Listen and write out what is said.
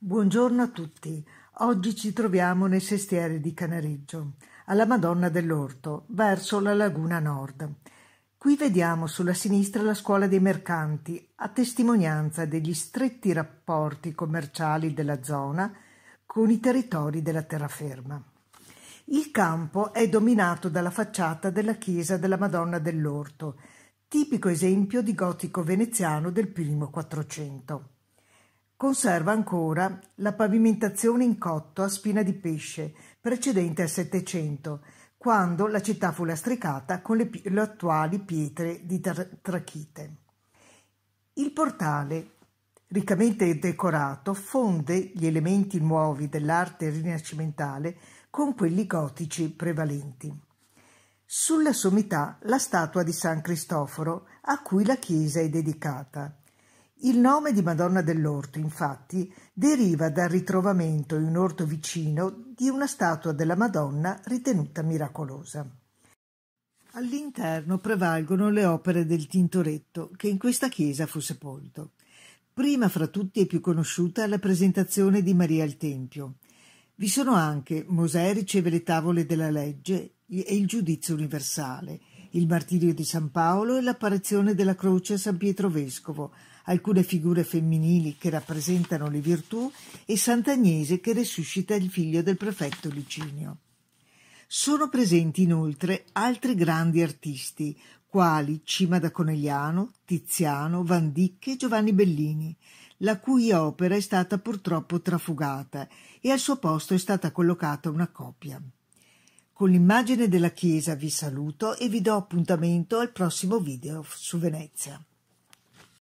Buongiorno a tutti. Oggi ci troviamo nel sestiere di Canareggio, alla Madonna dell'Orto, verso la laguna nord. Qui vediamo sulla sinistra la scuola dei mercanti, a testimonianza degli stretti rapporti commerciali della zona con i territori della terraferma. Il campo è dominato dalla facciata della chiesa della Madonna dell'Orto, tipico esempio di gotico veneziano del primo Quattrocento. Conserva ancora la pavimentazione in cotto a spina di pesce precedente al Settecento, quando la città fu lastricata con le, le attuali pietre di tra- trachite. Il portale, riccamente decorato, fonde gli elementi nuovi dell'arte rinascimentale con quelli gotici prevalenti. Sulla sommità la statua di San Cristoforo, a cui la chiesa è dedicata. Il nome di Madonna dell'Orto, infatti, deriva dal ritrovamento in un orto vicino di una statua della Madonna ritenuta miracolosa. All'interno prevalgono le opere del Tintoretto, che in questa chiesa fu sepolto. Prima fra tutti e più conosciuta la presentazione di Maria al Tempio. Vi sono anche Mosè riceve le tavole della legge e il giudizio universale, il martirio di San Paolo e l'apparizione della croce a San Pietro Vescovo, alcune figure femminili che rappresentano le virtù e Sant'Agnese che resuscita il figlio del prefetto Licinio. Sono presenti inoltre altri grandi artisti, quali Cima da Conegliano, Tiziano, Van Dyck e Giovanni Bellini, la cui opera è stata purtroppo trafugata e al suo posto è stata collocata una copia. Con l'immagine della chiesa vi saluto e vi do appuntamento al prossimo video su Venezia.